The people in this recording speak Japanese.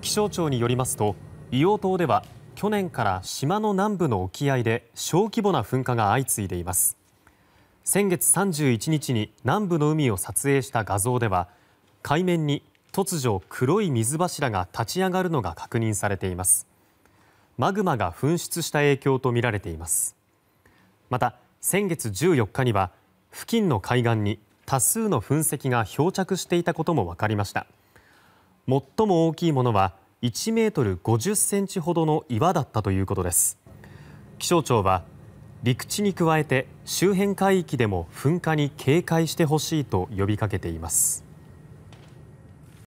気象庁によりますと硫黄島では去年から島の南部の沖合で小規模な噴火が相次いでいます先月31日に南部の海を撮影した画像では海面に突如黒い水柱が立ち上がるのが確認されていますマグマが噴出した影響とみられていますまた先月14日には付近の海岸に多数の噴石が漂着していたことも分かりました。最も大きいものは 1ｍ50ｃｍ ほどの岩だったということです。気象庁は陸地に加えて周辺海域でも噴火に警戒してほしいと呼びかけています。